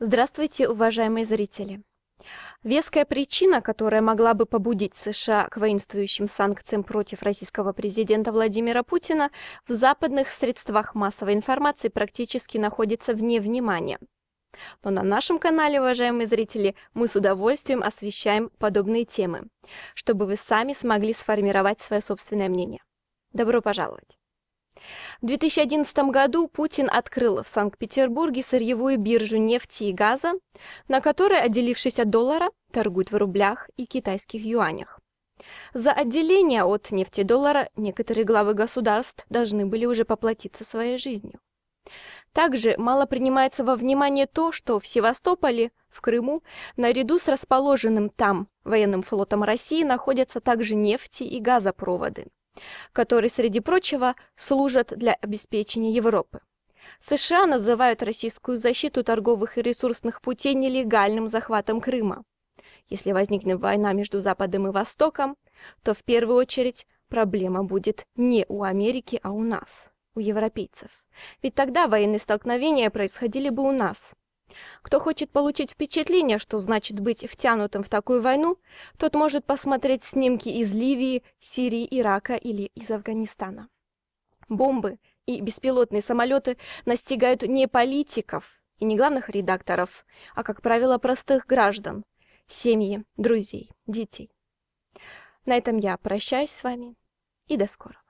Здравствуйте, уважаемые зрители! Веская причина, которая могла бы побудить США к воинствующим санкциям против российского президента Владимира Путина, в западных средствах массовой информации практически находится вне внимания. Но на нашем канале, уважаемые зрители, мы с удовольствием освещаем подобные темы, чтобы вы сами смогли сформировать свое собственное мнение. Добро пожаловать! В 2011 году Путин открыл в Санкт-Петербурге сырьевую биржу нефти и газа, на которой, отделившись от доллара, торгуют в рублях и китайских юанях. За отделение от нефти доллара некоторые главы государств должны были уже поплатиться своей жизнью. Также мало принимается во внимание то, что в Севастополе, в Крыму, наряду с расположенным там военным флотом России находятся также нефти и газопроводы – которые, среди прочего, служат для обеспечения Европы. США называют российскую защиту торговых и ресурсных путей нелегальным захватом Крыма. Если возникнет война между Западом и Востоком, то в первую очередь проблема будет не у Америки, а у нас, у европейцев. Ведь тогда военные столкновения происходили бы у нас – кто хочет получить впечатление, что значит быть втянутым в такую войну, тот может посмотреть снимки из Ливии, Сирии, Ирака или из Афганистана. Бомбы и беспилотные самолеты настигают не политиков и не главных редакторов, а, как правило, простых граждан, семьи, друзей, детей. На этом я прощаюсь с вами и до скорого.